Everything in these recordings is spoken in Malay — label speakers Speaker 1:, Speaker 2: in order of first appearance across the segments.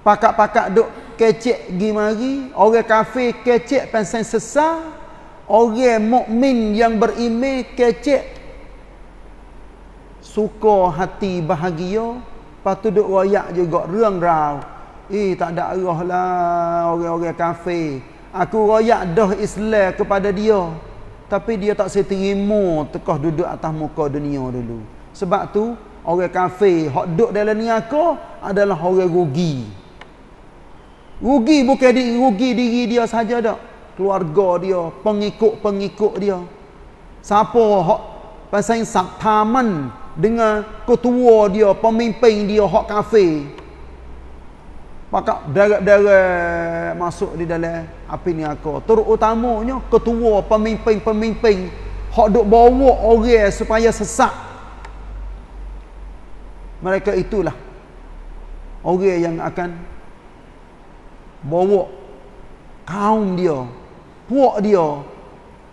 Speaker 1: pakak-pakak duk kecek gi mari orang kafir kecek pensen sesar orang mukmin yang beriman kecek suka hati bahagia patu duk wayak juga reung rau eh tak ada arah lah orang-orang kafir aku royak dah Islam kepada dia tapi dia tak seterima tekah duduk atas muka dunia dulu sebab tu orang kafir hok duk dalam ni adalah orang rugi Rugi bukan di, rugi diri dia saja dak. Keluarga dia, pengikut-pengikut dia. Siapa hak pasang saktaman dengan ketua dia, pemimpin dia hak kafir. pakak darat-darat masuk di dalam api ni aku. Terutamanya ketua pemimpin-pemimpin hak duk bawa orang supaya sesat. Mereka itulah orang yang akan bawa kaum dia puak dia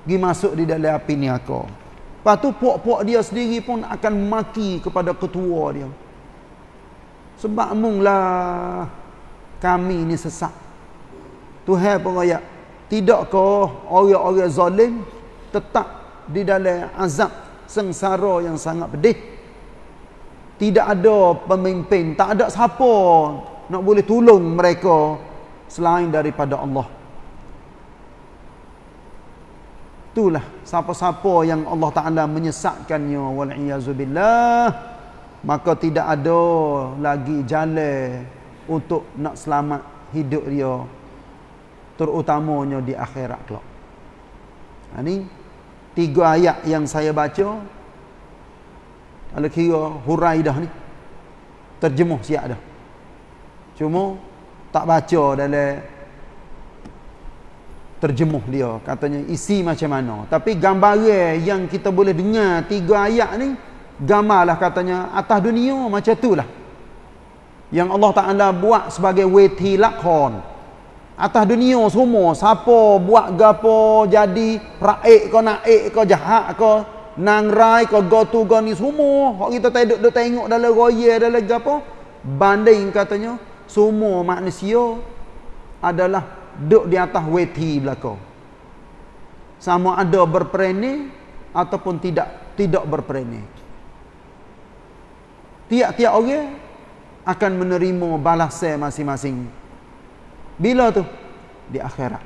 Speaker 1: pergi masuk di dalam api ni aku lepas tu puak-puak dia sendiri pun akan maki kepada ketua dia sebab mung lah kami ni sesat Tuhan pun tidak tidakkah orang-orang zalim tetap di dalam azab sengsara yang sangat pedih tidak ada pemimpin tak ada siapa nak boleh tolong mereka selain daripada Allah. Itulah siapa-siapa yang Allah Taala menyesatkannya wal iazubillah maka tidak ada lagi jalan untuk nak selamat hidup dia terutamanya di akhirat kelak. Ini ha, tiga ayat yang saya baca kalau kira huraidah ni terjemuh siap dah. Cuma tak baca dalam terjemuh dia katanya isi macam mana tapi gambaran yang kita boleh dengar tiga ayat ni gamalah katanya atas dunia macam tu lah. yang Allah Ta'ala buat sebagai weti lakon atas dunia semua siapa buat gapo jadi raik kau naik kau jahat kau nangrai kau gotu kau ni semua kita tak duduk tengok dalam royal dalam gapo banding katanya semua manusia adalah duduk di atas weti belakang sama ada berperene ataupun tidak tidak berperene tiap-tiap orang akan menerima balasan masing-masing bila tu di akhirat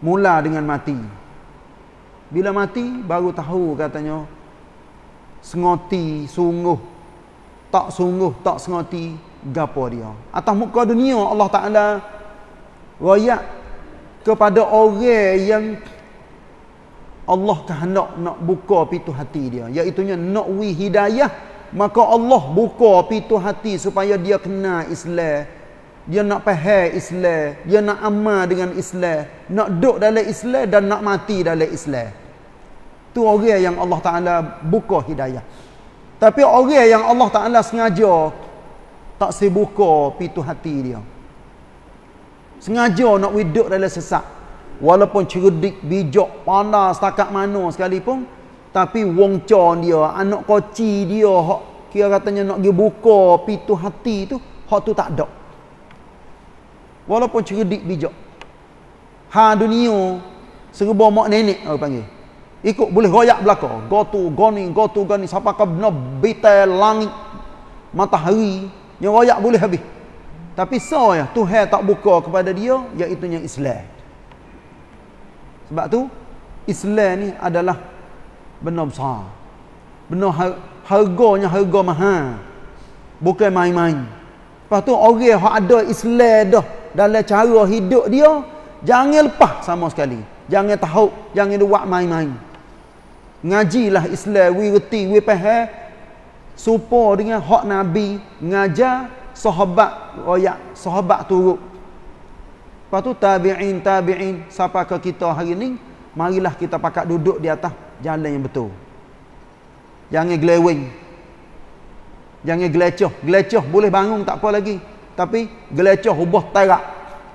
Speaker 1: mula dengan mati bila mati baru tahu katanya sengoti sungguh tak sungguh tak sengati gapo dia atas muka dunia Allah Taala royak kepada orang yang Allah kehendak nak buka pintu hati dia iaitu nak wi hidayah maka Allah buka pintu hati supaya dia kenal Islam dia nak faham Islam dia nak amal dengan Islam nak duduk dalam Islam dan nak mati dalam Islam tu orang yang Allah Taala buka hidayah tapi orang yang Allah Ta'ala sengaja tak sibuka pintu hati dia. Sengaja nak widuk dalam sesak. Walaupun cerdik, bijak, pandai setakat mana sekalipun. Tapi wongcon dia, anak koci dia, hak kira katanya nak pergi buka pintu hati tu, hak tu tak ada. Walaupun cerdik, bijak. Ha dunia, serba mak nenek, orang panggil ikut boleh royak belakang go tu gotu goni siapa ke benda bita langit matahari yang royak boleh habis tapi so ya Tuhan tak buka kepada dia iaitu yang Islam sebab tu Islam ni adalah benar besar benar har harganya harga maha. bukan main-main lepas tu orang yang ada Islam dah dalam cara hidup dia jangan lepas sama sekali jangan tahu jangan buat main-main ngajilah Islam we reti we paham supo dengan hak nabi ngajar sahabat royak sahabat turut patu tabiin tabiin siapa ke kita hari ni marilah kita pakat duduk di atas jalan yang betul jangan glewing jangan glecoh glecoh boleh bangun tak apa lagi tapi glecoh ubah tarak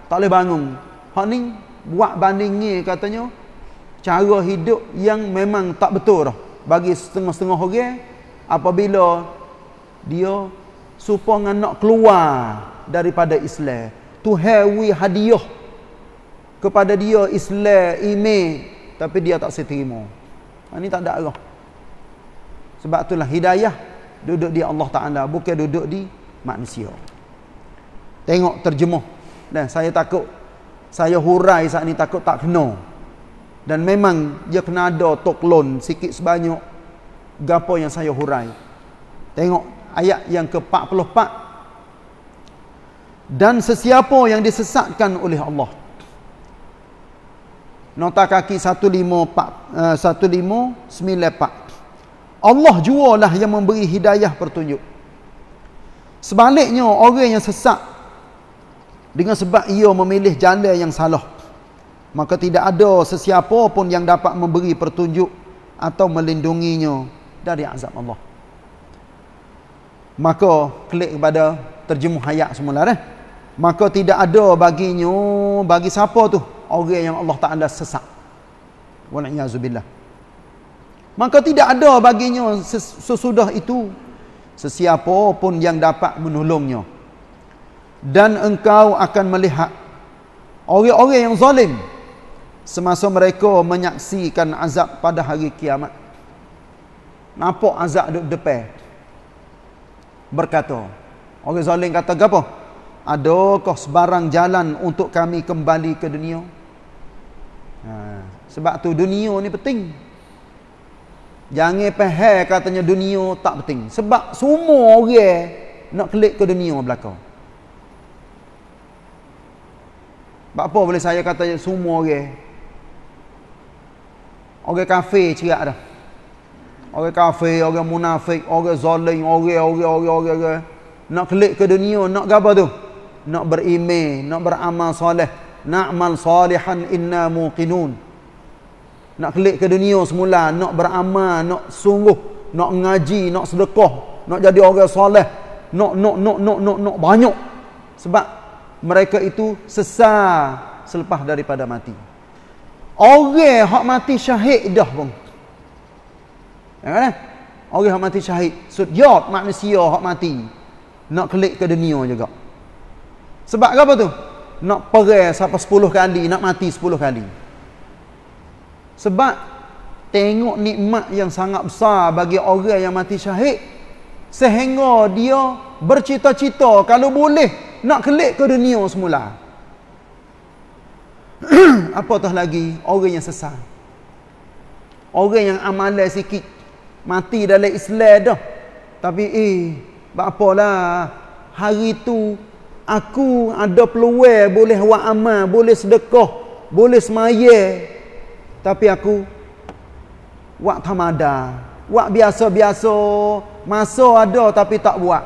Speaker 1: tak boleh bangun hak ni buat bandingnya katanya cara hidup yang memang tak betul dah bagi setengah-setengah orang apabila dia supaya nak keluar daripada Islam tu hawi hadiah kepada dia Islam ime tapi dia tak setimo. ini ha, tak ada arah sebab itulah hidayah duduk di Allah Taala bukan duduk di manusia tengok terjemah dan saya takut saya hurai saat ini takut tak kenal dan memang dia kena ada toklon sikit sebanyak gapo yang saya hurai tengok ayat yang ke-44 dan sesiapa yang disesatkan oleh Allah nota kaki 15994 eh, Allah jualah yang memberi hidayah pertunjuk sebaliknya orang yang sesat dengan sebab ia memilih jalan yang salah maka tidak ada sesiapa pun yang dapat memberi petunjuk atau melindunginya dari azab Allah maka klik kepada terjemuh hayat semula dah maka tidak ada baginya bagi siapa tu orang yang Allah Taala sesak wallahi maka tidak ada baginya sesudah itu sesiapa pun yang dapat menolongnya dan engkau akan melihat orang-orang yang zalim semasa mereka menyaksikan azab pada hari kiamat nampak azab duduk depan berkata orang zalim kata apa adakah sebarang jalan untuk kami kembali ke dunia ha. sebab tu dunia ni penting jangan pehe katanya dunia tak penting sebab semua orang nak klik ke dunia belakang Bapa boleh saya kata semua orang Orang kafir cerak dah. Orang kafe, orang munafik, orang zalim, orang orang orang orang. Nak kelik ke dunia, nak gapo tu? Nak beriman, nak beramal soleh, amal salihan inna muqinun. Nak kelik ke dunia semula, nak beramal, nak sungguh, nak ngaji, nak sedekah, nak jadi orang soleh, nak nak nak nak nak, nak banyak. Sebab mereka itu sesa selepas daripada mati. Orang hak mati syahid dah pun. Ya kan? Orang hak mati syahid. So, dia manusia hak mati. Nak kelik ke dunia juga. Sebab apa tu? Nak perih sampai sepuluh kali. Nak mati sepuluh kali. Sebab tengok nikmat yang sangat besar bagi orang yang mati syahid. Sehingga dia bercita-cita kalau boleh nak kelik ke dunia semula. Semula. apatah lagi orang yang sesat orang yang amalan sikit mati dalam Islam dah tapi eh apalah hari tu aku ada peluang boleh buat amal boleh sedekah boleh semayah tapi aku buat tamada buat biasa-biasa masa ada tapi tak buat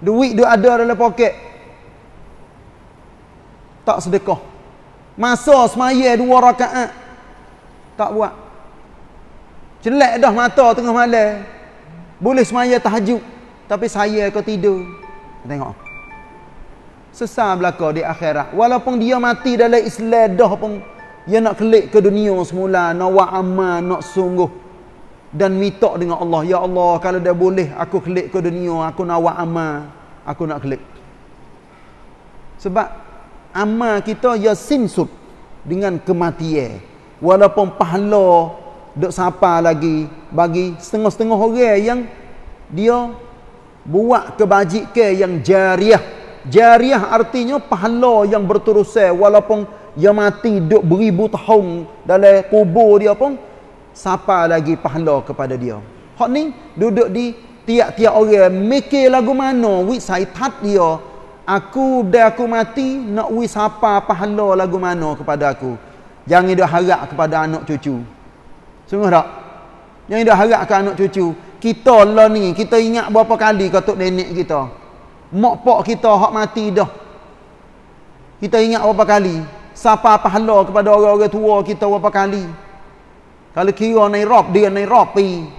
Speaker 1: duit duit ada dalam poket tak sedekah. Masa semayah dua rakaat, tak buat. Celak dah mata tengah malam. Boleh semayah tahajud. Tapi saya kau tidur. Tengok. Sesar belakang di akhirat. Walaupun dia mati dalam Islam dah pun. Dia nak kelik ke dunia semula. Nak wa'amah, nak sungguh. Dan minta dengan Allah. Ya Allah, kalau dia boleh aku kelik ke dunia. Aku nak wa'amah. Aku nak kelik. Sebab amal kita ya sinsut dengan kematian walaupun pahala duk siapa lagi bagi setengah-setengah orang yang dia buat kebajikan yang jariah jariah artinya pahala yang berterusan walaupun ia mati duk beribu tahun dalam kubur dia pun siapa lagi pahala kepada dia hak ni duduk di tiap-tiap orang mikir lagu mana wit saitat dia aku dah aku mati nak wis apa pahala lagu mana kepada aku jangan dia harap kepada anak cucu sungguh tak jangan dia harap ke anak cucu kita lah ni kita ingat berapa kali katuk nenek kita mak pak kita hak mati dah kita ingat berapa kali siapa pahala kepada orang-orang tua kita berapa kali kalau kira naik rob dia naik rob pi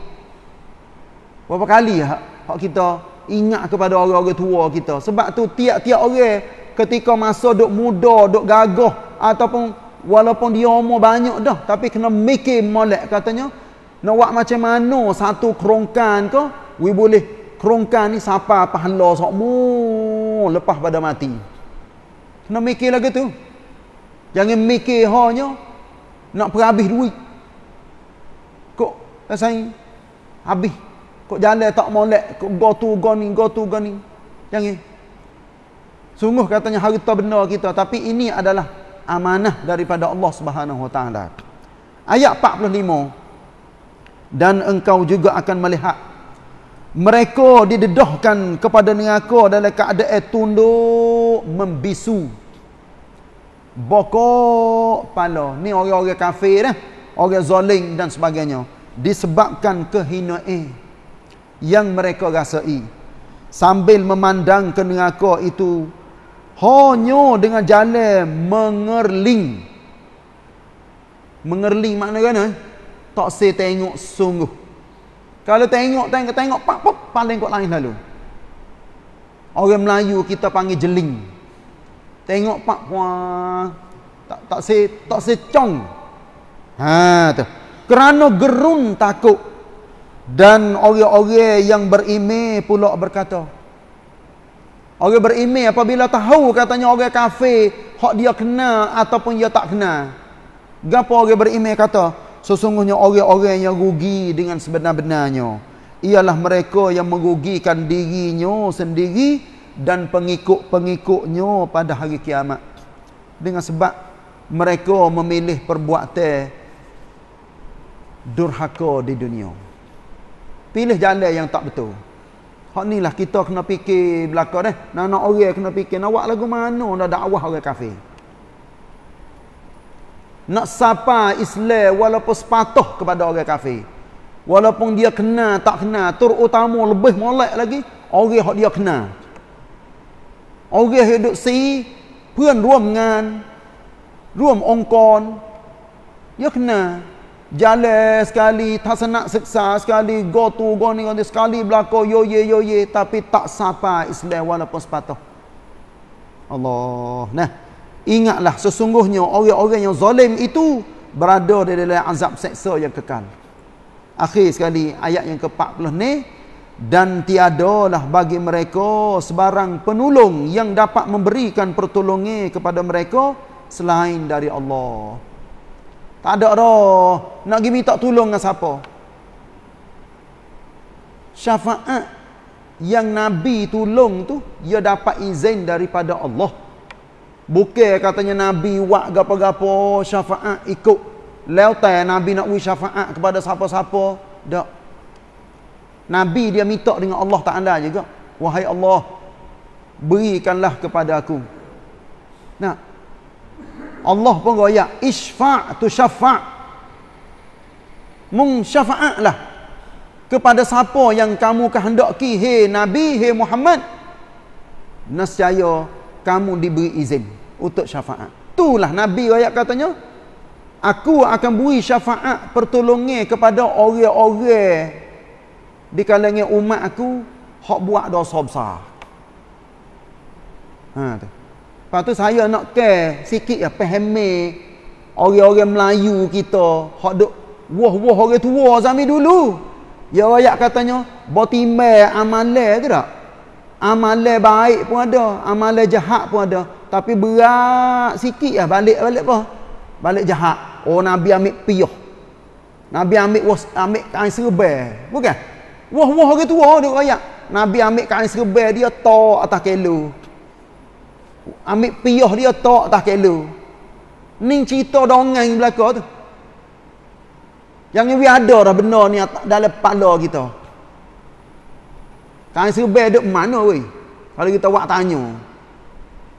Speaker 1: berapa kali hak, hak kita ingat kepada orang-orang tua kita sebab tu tiap-tiap orang ketika masa duk muda duk gagah ataupun walaupun dia umur banyak dah tapi kena mikir molek katanya nak buat macam mana satu kerongkan ke we boleh kerongkan ni siapa pahala sokmu lepas pada mati kena mikir lagi tu jangan mikir hanya nak perhabis duit kok rasanya habis Kok jalan tak molek. Kok go tu go ni, go tu go ni. Yang ni. Sungguh katanya harta benda kita. Tapi ini adalah amanah daripada Allah Subhanahu SWT. Ayat 45. Dan engkau juga akan melihat. Mereka didedahkan kepada niaka dalam keadaan tunduk membisu. Bokok pala. Ni orang-orang kafir eh. Orang zoling dan sebagainya. Disebabkan kehinaan. Eh yang mereka rasai sambil memandang ke neraka itu hanya dengan jalan mengerling mengerling makna kena kan, eh? tak se tengok sungguh kalau tengok tengok tengok pak pak paling kot lain lalu orang Melayu kita panggil jeling tengok pak puan tak tak se tak se cong ha tu kerana gerun takut dan orang-orang yang berime pula berkata. Orang berime apabila tahu katanya orang kafir hak dia kenal ataupun dia tak kenal. Gapo orang berime kata, sesungguhnya orang-orang yang rugi dengan sebenar-benarnya ialah mereka yang merugikan dirinya sendiri dan pengikut-pengikutnya pada hari kiamat. Dengan sebab mereka memilih perbuatan durhaka di dunia pilih jalan yang tak betul. Hak ni lah kita kena fikir belaka deh. Nak nak orang kena fikir nak buat lagu mana nak dakwah orang kafir. Nak sapa Islam walaupun sepatah kepada orang kafir. Walaupun dia kena tak kena terutama lebih molek lagi orang hak dia kena. Orang hidup si dia kena jalan sekali tak senak seksa sekali go tu go ni go ni sekali berlaku yo ye yo ye tapi tak sampai Islam walaupun sepatah Allah nah ingatlah sesungguhnya orang-orang yang zalim itu berada di dalam azab seksa yang kekal akhir sekali ayat yang ke-40 ni dan tiadalah bagi mereka sebarang penolong yang dapat memberikan pertolongan kepada mereka selain dari Allah. Tak ada dah. Nak pergi minta tolong dengan siapa? Syafaat yang Nabi tolong tu, dia dapat izin daripada Allah. Bukir katanya Nabi buat gapa-gapa syafaat ikut. Lautai Nabi nak wish syafaat kepada siapa-siapa. Tak. Nabi dia minta dengan Allah tak anda juga. Wahai Allah, berikanlah kepada aku. Nak? Allah pun royak isfa' tu syafa' mung syafa'at lah kepada siapa yang kamu kehendaki hei Nabi, hei Muhammad nasyaya kamu diberi izin untuk syafa'at itulah Nabi royak katanya aku akan beri syafa'at pertolongi kepada orang-orang di kalangan umat aku hak buat dosa besar ha tu Lepas tu saya nak care sikit ya pahami orang-orang Melayu kita hak duk wah-wah orang tua zaman dulu. Ya ayat katanya botime amale ke tak? Amale baik pun ada, amale jahat pun ada. Tapi berat sikit ya balik balik apa? Balik jahat. Oh Nabi ambil piyah. Nabi ambil was ambil kain serbel. Bukan? Wah-wah orang tua duk ayat. Nabi ambil kain serbel dia to atas kelo ambil piyah dia tak tak kelo ni cerita dongeng belaka tu yang ni ada dah benda ni dalam kepala kita kain serba duduk mana weh kalau kita buat tanya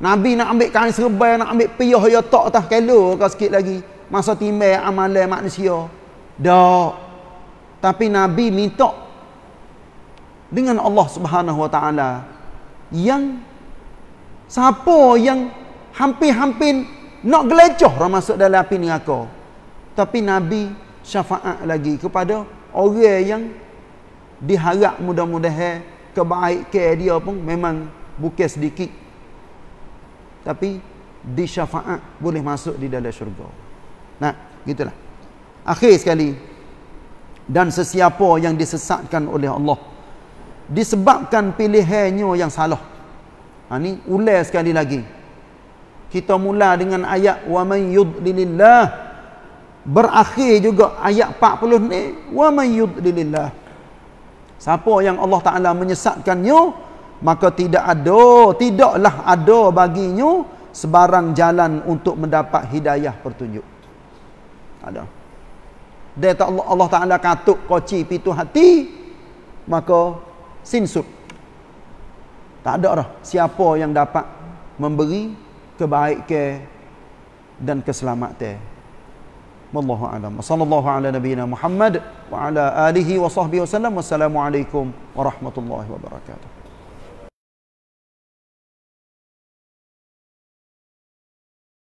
Speaker 1: Nabi nak ambil kain serba nak ambil piyah dia tak tak kelo kau sikit lagi masa timbal amalan manusia dak tapi Nabi minta dengan Allah Subhanahu Wa Taala yang Siapa yang hampir-hampir nak gelecoh orang masuk dalam api ni aku. Tapi Nabi syafaat lagi kepada orang yang diharap mudah-mudahan kebaikan dia pun memang bukan sedikit. Tapi di syafaat boleh masuk di dalam syurga. Nah, gitulah. Akhir sekali dan sesiapa yang disesatkan oleh Allah disebabkan pilihannya yang salah Ha ni ulai sekali lagi. Kita mula dengan ayat wa man yudlilillah berakhir juga ayat 40 ni wa man yudlilillah. Siapa yang Allah Taala menyesatkannya maka tidak ada tidaklah ada baginya sebarang jalan untuk mendapat hidayah pertunjuk. Ada. Dia tak Allah Taala katuk koci pintu hati maka sinsut tak ada dah siapa yang dapat memberi kebaikan dan keselamatan. Wallahu alam. Sallallahu ala nabiyyina Muhammad wa ala alihi wa sahbihi wasallam. Wassalamualaikum warahmatullahi wabarakatuh.